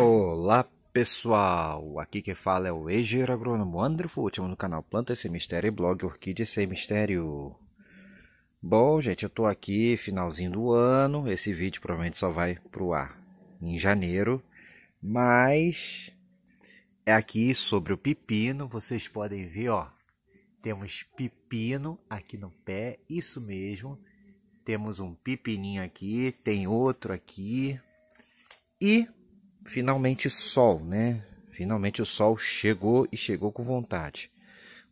Olá pessoal, aqui que fala é o engenheiro agrônomo André Fútil no canal Planta Sem Mistério e blog Orquídea Sem Mistério. Bom gente, eu tô aqui finalzinho do ano, esse vídeo provavelmente só vai pro ar em janeiro, mas é aqui sobre o pepino, vocês podem ver ó, temos pepino aqui no pé, isso mesmo, temos um pepininho aqui, tem outro aqui e finalmente sol, né? Finalmente o sol chegou e chegou com vontade.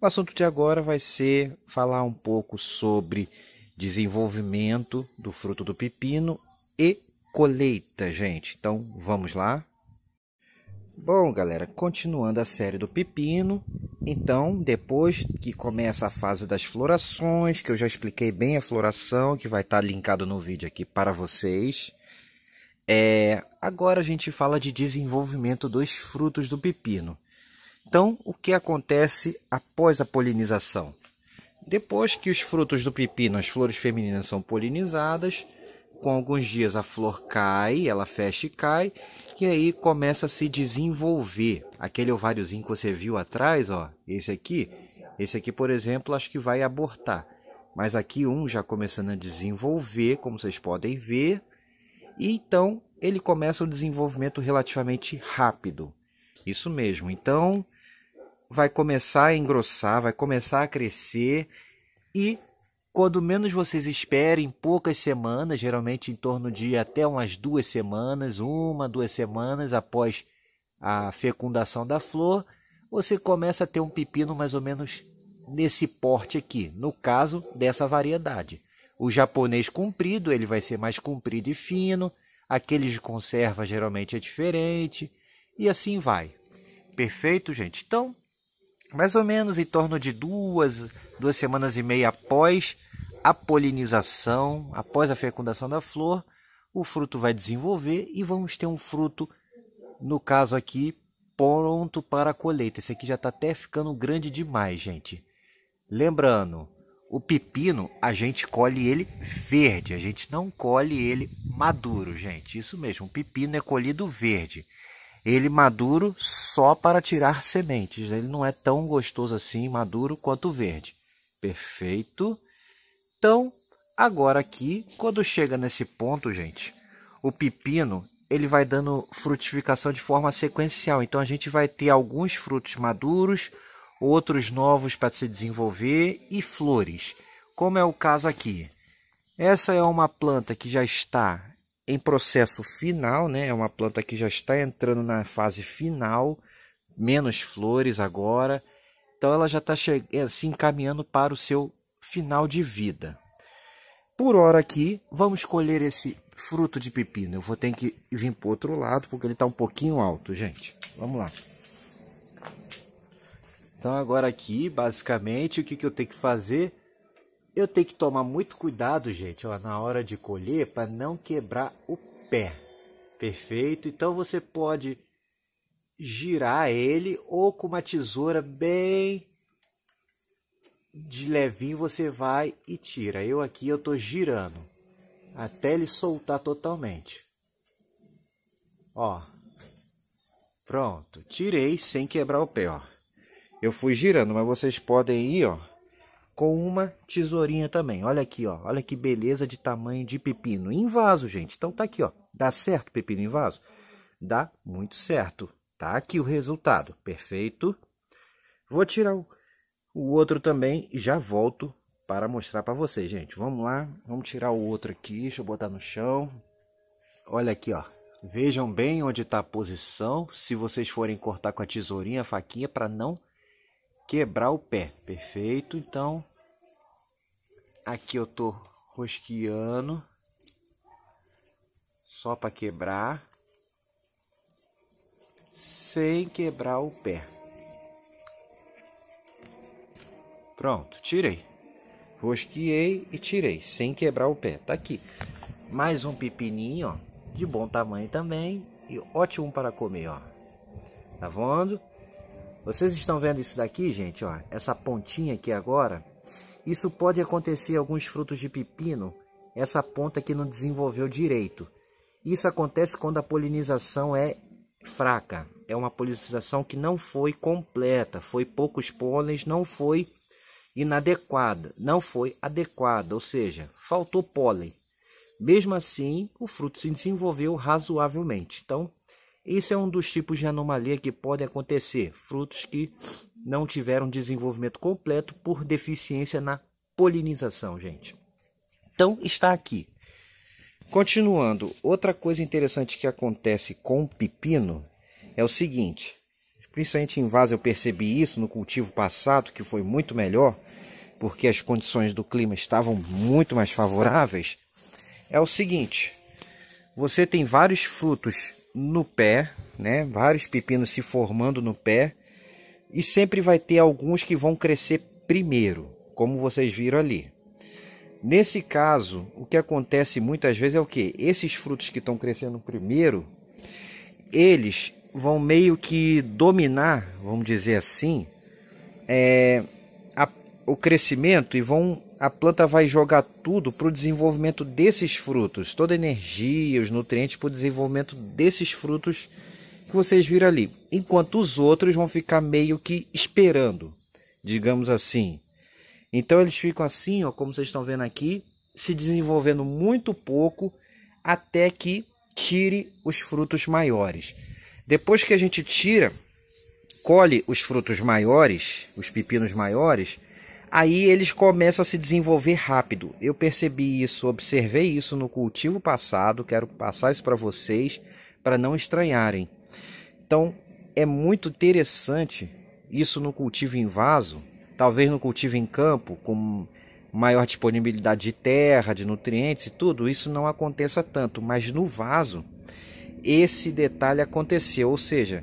O assunto de agora vai ser falar um pouco sobre desenvolvimento do fruto do pepino e colheita, gente. Então, vamos lá. Bom, galera, continuando a série do pepino, então, depois que começa a fase das florações, que eu já expliquei bem a floração, que vai estar linkado no vídeo aqui para vocês, é, agora a gente fala de desenvolvimento dos frutos do pepino. Então, o que acontece após a polinização? Depois que os frutos do pepino, as flores femininas, são polinizadas, com alguns dias a flor cai, ela fecha e cai, e aí começa a se desenvolver. Aquele ováriozinho que você viu atrás, ó, esse aqui, esse aqui, por exemplo, acho que vai abortar. Mas aqui um já começando a desenvolver, como vocês podem ver, e então ele começa um desenvolvimento relativamente rápido. Isso mesmo. Então vai começar a engrossar, vai começar a crescer e quando menos vocês esperem, poucas semanas, geralmente em torno de até umas duas semanas, uma, duas semanas após a fecundação da flor, você começa a ter um pepino mais ou menos nesse porte aqui, no caso dessa variedade. O japonês comprido, ele vai ser mais comprido e fino. Aquele de conserva geralmente é diferente. E assim vai. Perfeito, gente? Então, mais ou menos em torno de duas, duas semanas e meia após a polinização, após a fecundação da flor, o fruto vai desenvolver e vamos ter um fruto, no caso aqui, pronto para a colheita. Esse aqui já está até ficando grande demais, gente. Lembrando, o pepino, a gente colhe ele verde, a gente não colhe ele maduro, gente. Isso mesmo, o pepino é colhido verde. Ele maduro só para tirar sementes. Ele não é tão gostoso assim, maduro, quanto verde. Perfeito. Então, agora aqui, quando chega nesse ponto, gente, o pepino ele vai dando frutificação de forma sequencial. Então, a gente vai ter alguns frutos maduros, outros novos para se desenvolver e flores, como é o caso aqui. Essa é uma planta que já está em processo final, né? É uma planta que já está entrando na fase final, menos flores agora. Então ela já está eh, se assim, encaminhando para o seu final de vida. Por hora aqui, vamos colher esse fruto de pepino. Eu vou ter que vir para o outro lado, porque ele está um pouquinho alto, gente. Vamos lá. Então agora aqui, basicamente, o que, que eu tenho que fazer? Eu tenho que tomar muito cuidado, gente, ó, na hora de colher, para não quebrar o pé. Perfeito? Então você pode girar ele ou com uma tesoura bem de levinho você vai e tira. Eu aqui eu tô girando até ele soltar totalmente. Ó. Pronto, tirei sem quebrar o pé, ó. Eu fui girando, mas vocês podem ir, ó, com uma tesourinha também. Olha aqui, ó. Olha que beleza de tamanho de pepino em vaso, gente. Então tá aqui, ó. Dá certo pepino em vaso? Dá muito certo. Tá aqui o resultado. Perfeito. Vou tirar o, o outro também e já volto para mostrar para vocês, gente. Vamos lá. Vamos tirar o outro aqui. Deixa eu botar no chão. Olha aqui, ó. Vejam bem onde está a posição. Se vocês forem cortar com a tesourinha, a faquinha, para não quebrar o pé, perfeito? Então, aqui eu tô rosqueando só para quebrar sem quebrar o pé. Pronto, tirei. Rosqueei e tirei, sem quebrar o pé. Tá aqui. Mais um pepininho, ó, de bom tamanho também e ótimo para comer, ó. Tá vendo? Vocês estão vendo isso daqui, gente? Ó, essa pontinha aqui agora. Isso pode acontecer alguns frutos de pepino, essa ponta que não desenvolveu direito. Isso acontece quando a polinização é fraca. É uma polinização que não foi completa, foi poucos pôlenes, não foi inadequada, não foi adequada, ou seja, faltou pólen. Mesmo assim, o fruto se desenvolveu razoavelmente. Então, isso é um dos tipos de anomalia que podem acontecer, frutos que não tiveram desenvolvimento completo por deficiência na polinização, gente. Então, está aqui. Continuando, outra coisa interessante que acontece com o pepino é o seguinte, principalmente em vaso eu percebi isso no cultivo passado, que foi muito melhor, porque as condições do clima estavam muito mais favoráveis, é o seguinte, você tem vários frutos no pé, né? Vários pepinos se formando no pé e sempre vai ter alguns que vão crescer primeiro, como vocês viram ali. Nesse caso, o que acontece muitas vezes é o que? Esses frutos que estão crescendo primeiro, eles vão meio que dominar, vamos dizer assim, é, o crescimento e vão a planta vai jogar tudo para o desenvolvimento desses frutos, toda a energia, os nutrientes para o desenvolvimento desses frutos que vocês viram ali, enquanto os outros vão ficar meio que esperando, digamos assim. Então eles ficam assim, ó, como vocês estão vendo aqui, se desenvolvendo muito pouco até que tire os frutos maiores. Depois que a gente tira, colhe os frutos maiores, os pepinos maiores, aí eles começam a se desenvolver rápido. Eu percebi isso, observei isso no cultivo passado, quero passar isso para vocês para não estranharem. Então, é muito interessante isso no cultivo em vaso, talvez no cultivo em campo, com maior disponibilidade de terra, de nutrientes e tudo, isso não aconteça tanto, mas no vaso esse detalhe aconteceu, ou seja,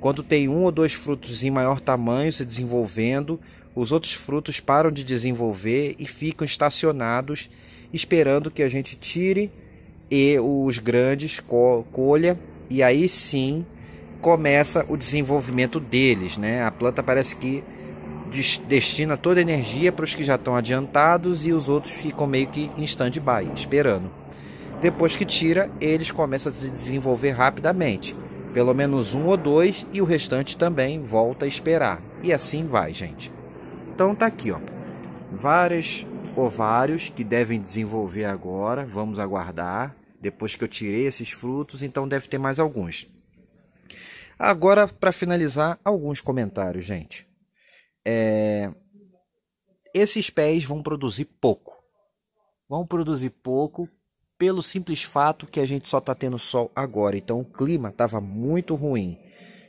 quando tem um ou dois frutos em maior tamanho se desenvolvendo, os outros frutos param de desenvolver e ficam estacionados, esperando que a gente tire e os grandes colha, e aí sim começa o desenvolvimento deles. Né? A planta parece que destina toda a energia para os que já estão adiantados e os outros ficam meio que em stand-by, esperando. Depois que tira, eles começam a se desenvolver rapidamente. Pelo menos um ou dois, e o restante também volta a esperar. E assim vai, gente. Então tá aqui, ó. vários ovários que devem desenvolver agora, vamos aguardar. Depois que eu tirei esses frutos, então deve ter mais alguns. Agora, para finalizar, alguns comentários, gente. É... Esses pés vão produzir pouco. Vão produzir pouco pelo simples fato que a gente só está tendo sol agora. Então o clima estava muito ruim.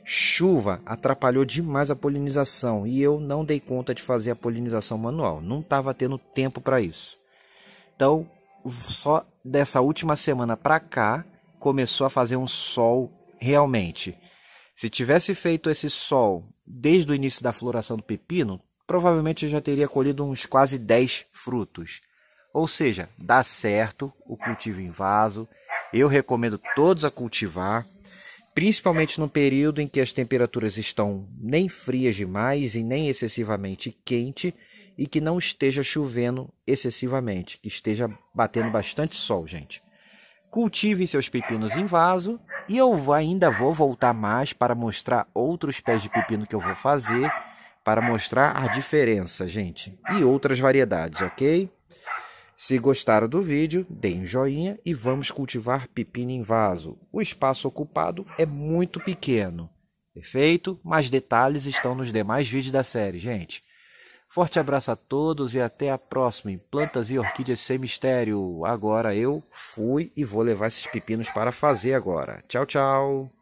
Chuva atrapalhou demais a polinização e eu não dei conta de fazer a polinização manual, não estava tendo tempo para isso. Então, só dessa última semana para cá começou a fazer um sol realmente. Se tivesse feito esse sol desde o início da floração do pepino, provavelmente eu já teria colhido uns quase 10 frutos. Ou seja, dá certo o cultivo em vaso. Eu recomendo todos a cultivar principalmente no período em que as temperaturas estão nem frias demais e nem excessivamente quente e que não esteja chovendo excessivamente, que esteja batendo bastante sol, gente. Cultive seus pepinos em vaso e eu ainda vou voltar mais para mostrar outros pés de pepino que eu vou fazer para mostrar a diferença, gente, e outras variedades, ok? Se gostaram do vídeo, deem um joinha e vamos cultivar pepino em vaso. O espaço ocupado é muito pequeno. Perfeito? Mais detalhes estão nos demais vídeos da série, gente. Forte abraço a todos e até a próxima em Plantas e Orquídeas Sem Mistério. Agora eu fui e vou levar esses pepinos para fazer agora. Tchau, tchau!